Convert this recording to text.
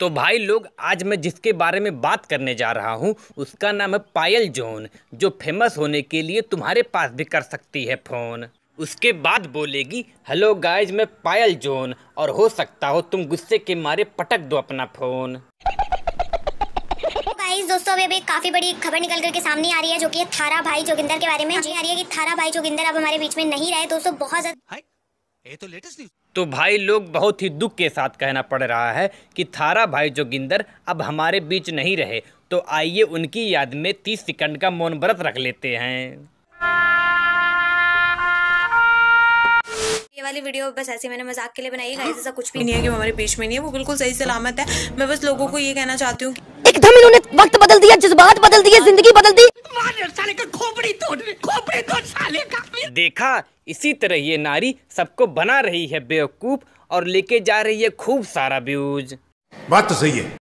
तो भाई लोग आज मैं जिसके बारे में बात करने जा रहा हूँ उसका नाम है पायल जोन जो फेमस होने के लिए तुम्हारे पास भी कर सकती है फ़ोन उसके बाद बोलेगी हेलो गाइज मैं पायल जोन और हो सकता हो तुम गुस्से के मारे पटक दो अपना फ़ोन दोस्तों अभी अभी काफी बड़ी खबर निकल करके सामने आ रही है जो कि थारा भाई जोगिंदर के बारे में आ रही है कि थारा भाई जोगिंदर अब हमारे बीच में नहीं रहे दोस्तों बहुत ज्यादा ये तो लेटेस्ट न्यूज तो भाई लोग बहुत ही दुख के साथ कहना पड़ रहा है कि थारा भाई जोगिंदर अब हमारे बीच नहीं रहे तो आइए उनकी याद में तीस सेकंड का मौन व्रत रख लेते हैं ये वाली वीडियो बस ऐसे मैंने मजाक के लिए बनाई है ऐसा कुछ भी नहीं है कि तो हमारे बीच में नहीं है वो बिल्कुल सही सलामत है मैं बस लोगों को ये कहना चाहती हूँ एकदम इन्होंने वक्त बदल दिया जज्बात बदल दिए जिंदगी बदल दी साले का खोपड़ी तोड़ खोपड़ी तोड़ साले का देखा इसी तरह ये नारी सबको बना रही है बेवकूफ़ और लेके जा रही है खूब सारा ब्यूज बात तो सही है